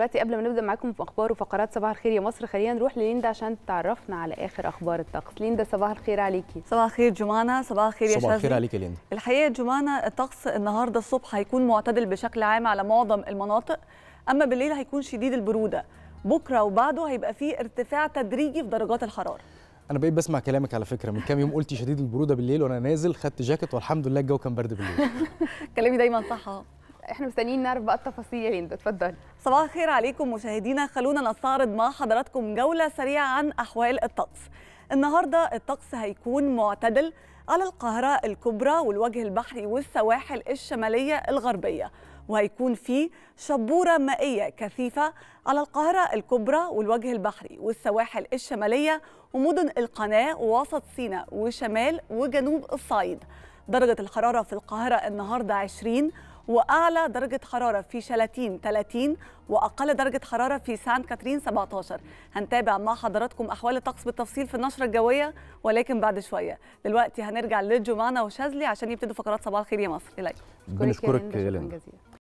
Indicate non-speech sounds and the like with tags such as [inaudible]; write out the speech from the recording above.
دلوقتي قبل ما نبدا معاكم في اخبار وفقرات صباح الخير يا مصر خلينا نروح لليندا عشان تعرفنا على اخر اخبار الطقس ليندا صباح الخير عليكي صباح الخير جمانه صباح الخير يا شاذلي صباح الخير عليكي ليندا الحقيقه جمانه الطقس النهارده الصبح هيكون معتدل بشكل عام على معظم المناطق اما بالليل هيكون شديد البروده بكره وبعده هيبقى فيه ارتفاع تدريجي في درجات الحراره انا بقيت بسمع كلامك على فكره من كام يوم قلتي شديد البروده بالليل وانا نازل خدت جاكيت والحمد لله الجو كان برد بالليل [laughs] كلامي دايما صح احنا مستنيين نعرف بقى التفاصيل يا هند اتفضلي صباح الخير عليكم مشاهدينا خلونا نستعرض مع حضراتكم جوله سريعه عن احوال الطقس النهارده الطقس هيكون معتدل على القاهره الكبرى والوجه البحري والسواحل الشماليه الغربيه وهيكون في شبورة مائية كثيفة على القاهرة الكبرى والوجه البحري والسواحل الشمالية ومدن القناة ووسط سيناء وشمال وجنوب الصعيد درجة الحرارة في القاهرة النهاردة 20 واعلى درجه حراره في شلاتين 30 واقل درجه حراره في سان كاترين 17 هنتابع مع حضراتكم احوال الطقس بالتفصيل في النشره الجويه ولكن بعد شويه دلوقتي هنرجع معنا وشاذلي عشان يبتدوا فقرات صباح الخير يا مصر اليكم بنشكرك يا لنا